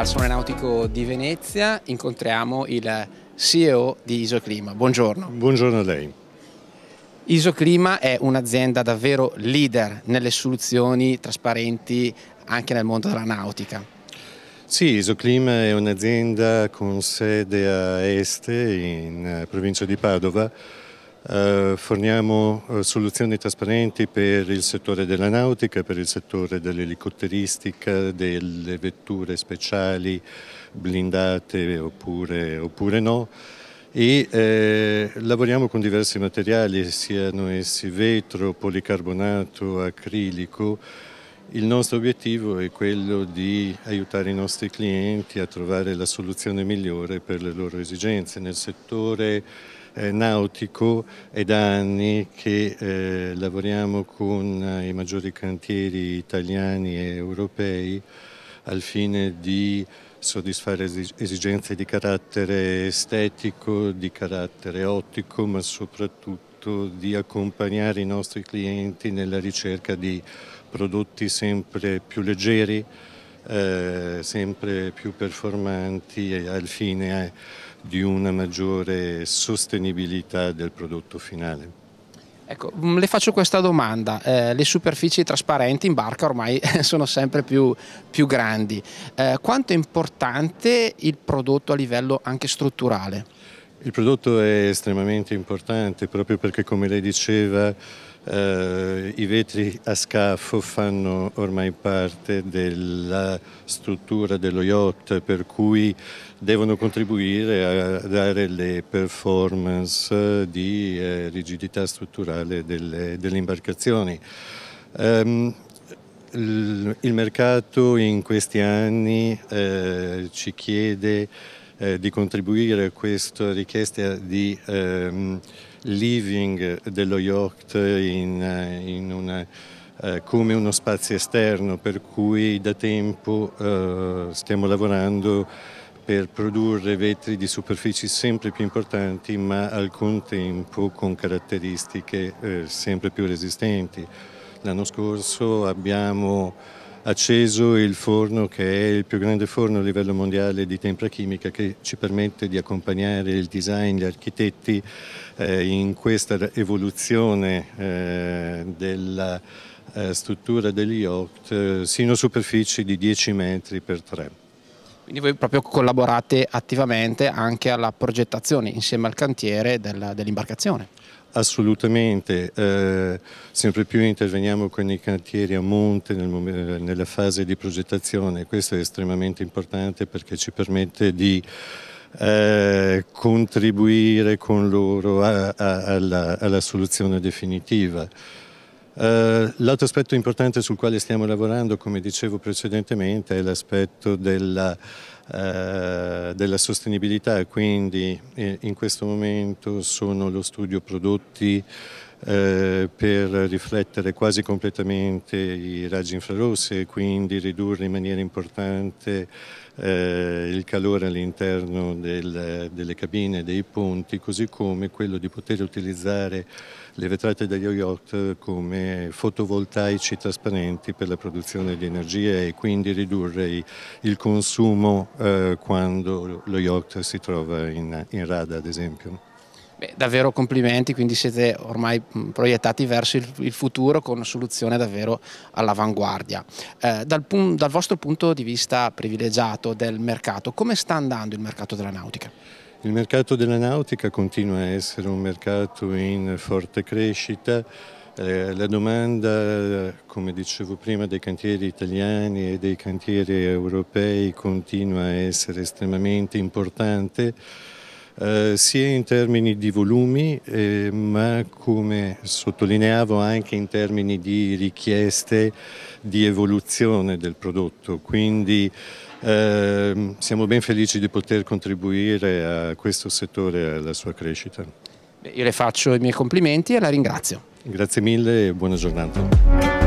al Salone Nautico di Venezia incontriamo il CEO di Isoclima. Buongiorno. Buongiorno a lei. Isoclima è un'azienda davvero leader nelle soluzioni trasparenti anche nel mondo della nautica. Sì, Isoclima è un'azienda con sede a Este, in eh, provincia di Padova, eh, forniamo eh, soluzioni trasparenti per il settore della nautica, per il settore dell'elicotteristica, delle vetture speciali blindate oppure, oppure no e eh, lavoriamo con diversi materiali, siano essi vetro, policarbonato, acrilico il nostro obiettivo è quello di aiutare i nostri clienti a trovare la soluzione migliore per le loro esigenze. Nel settore eh, nautico è da anni che eh, lavoriamo con eh, i maggiori cantieri italiani e europei al fine di soddisfare esigenze di carattere estetico, di carattere ottico, ma soprattutto di accompagnare i nostri clienti nella ricerca di prodotti sempre più leggeri, eh, sempre più performanti al fine eh, di una maggiore sostenibilità del prodotto finale. Ecco, mm, le faccio questa domanda, eh, le superfici trasparenti in barca ormai sono sempre più, più grandi, eh, quanto è importante il prodotto a livello anche strutturale? Il prodotto è estremamente importante proprio perché, come lei diceva, eh, i vetri a scafo fanno ormai parte della struttura dello yacht, per cui devono contribuire a dare le performance di eh, rigidità strutturale delle, delle imbarcazioni. Um, il mercato in questi anni eh, ci chiede eh, di contribuire a questa richiesta di ehm, living dello yacht in, eh, in una, eh, come uno spazio esterno, per cui da tempo eh, stiamo lavorando per produrre vetri di superfici sempre più importanti ma al contempo con caratteristiche eh, sempre più resistenti. L'anno scorso abbiamo acceso il forno che è il più grande forno a livello mondiale di tempra chimica che ci permette di accompagnare il design, gli architetti eh, in questa evoluzione eh, della eh, struttura degli yacht eh, sino a superfici di 10 metri per 3. Quindi voi proprio collaborate attivamente anche alla progettazione insieme al cantiere dell'imbarcazione. Assolutamente, eh, sempre più interveniamo con i cantieri a monte nel, nella fase di progettazione, questo è estremamente importante perché ci permette di eh, contribuire con loro a, a, alla, alla soluzione definitiva. Eh, l'altro aspetto importante sul quale stiamo lavorando, come dicevo precedentemente, è l'aspetto della, uh, della, sostenibilità, quindi eh, in questo momento sono lo studio prodotti eh, per riflettere quasi completamente i raggi infrarossi e quindi ridurre in maniera importante eh, il calore all'interno del, delle cabine, dei ponti, così come quello di poter utilizzare le vetrate degli yacht come fotovoltaici trasparenti per la produzione di energia e quindi ridurre i, il consumo eh, quando lo yacht si trova in, in rada ad esempio. Beh, davvero complimenti, quindi siete ormai proiettati verso il, il futuro con una soluzione davvero all'avanguardia. Eh, dal, dal vostro punto di vista privilegiato del mercato, come sta andando il mercato della nautica? Il mercato della nautica continua a essere un mercato in forte crescita, eh, la domanda, come dicevo prima, dei cantieri italiani e dei cantieri europei continua a essere estremamente importante. Eh, sia in termini di volumi eh, ma come sottolineavo anche in termini di richieste di evoluzione del prodotto. Quindi eh, siamo ben felici di poter contribuire a questo settore e alla sua crescita. Beh, io le faccio i miei complimenti e la ringrazio. Grazie mille e buona giornata.